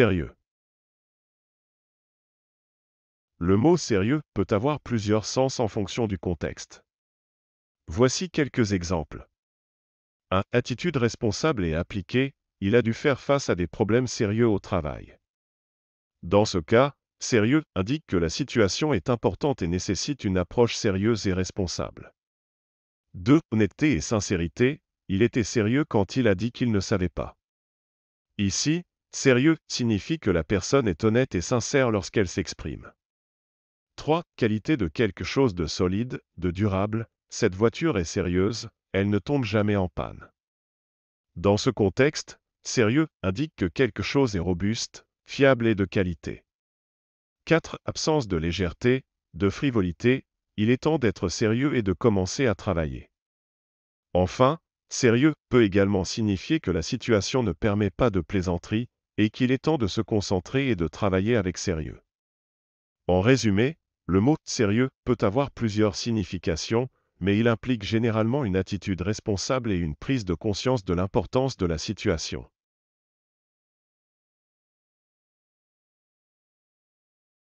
Sérieux. Le mot sérieux peut avoir plusieurs sens en fonction du contexte. Voici quelques exemples. 1. Attitude responsable et appliquée, il a dû faire face à des problèmes sérieux au travail. Dans ce cas, sérieux indique que la situation est importante et nécessite une approche sérieuse et responsable. 2. Honnêteté et sincérité, il était sérieux quand il a dit qu'il ne savait pas. Ici, Sérieux signifie que la personne est honnête et sincère lorsqu'elle s'exprime. 3. Qualité de quelque chose de solide, de durable, cette voiture est sérieuse, elle ne tombe jamais en panne. Dans ce contexte, sérieux indique que quelque chose est robuste, fiable et de qualité. 4. Absence de légèreté, de frivolité, il est temps d'être sérieux et de commencer à travailler. Enfin, sérieux peut également signifier que la situation ne permet pas de plaisanterie, et qu'il est temps de se concentrer et de travailler avec sérieux. En résumé, le mot sérieux peut avoir plusieurs significations, mais il implique généralement une attitude responsable et une prise de conscience de l'importance de la situation.